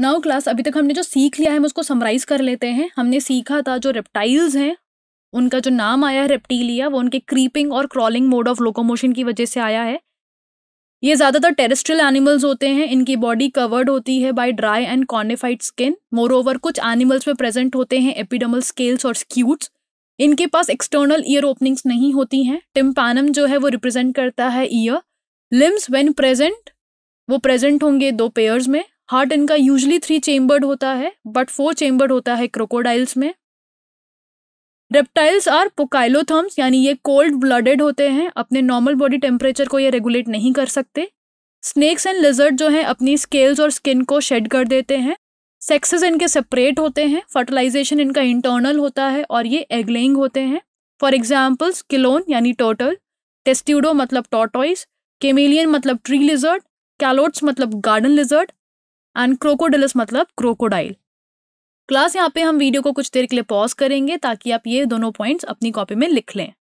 now class अभी तक हमने जो सीख लिया है हम उसको समराइज कर लेते हैं हमने सीखा था जो रेप्टाइल्स हैं उनका जो नाम आया है रेप्टीलिया वो उनके क्रीपिंग और क्रॉलिंग मोड ऑफ लोकोमोशन की वजह से आया है ये ज़्यादातर टेरेस्ट्रियल एनिमल्स होते हैं इनकी बॉडी कवर्ड होती है by dry and cornified skin moreover कुछ एनिमल्स में प्रेजेंट होते हैं एपिडमल स्केल्स और स्क्यूट्स इनके पास एक्सटर्नल ईयर ओपनिंग्स नहीं होती हैं टिम्पानम जो है वो रिप्रेजेंट करता है ईयर लिम्स वेन प्रेजेंट वो प्रेजेंट होंगे दो पेयर्स में हार्ट इनका यूजली थ्री चेम्बर्ड होता है बट फोर चेम्बर्ड होता है क्रोकोडाइल्स में रेप्टाइल्स आर पोकाइलोथम्स यानी ये कोल्ड ब्लडेड होते हैं अपने नॉर्मल बॉडी टेम्परेचर को ये रेगुलेट नहीं कर सकते स्नेक्स एंड लिजर्ड जो हैं अपनी स्केल्स और स्किन को शेड कर देते हैं सेक्सेस इनके सेपरेट होते हैं फर्टिलाइजेशन इनका इंटरनल होता है और ये एगलेइंग होते हैं फॉर एग्जाम्पल किलोन यानी टोटल टेस्ट्यूडो मतलब टोटॉइस केमेलियन मतलब ट्री लिजर्ड कैलोट्स मतलब गार्डन लिजर्ड एंड क्रोकोडिलस मतलब क्रोकोडाइल क्लास यहाँ पे हम वीडियो को कुछ देर के लिए पॉज करेंगे ताकि आप ये दोनों पॉइंट्स अपनी कॉपी में लिख लें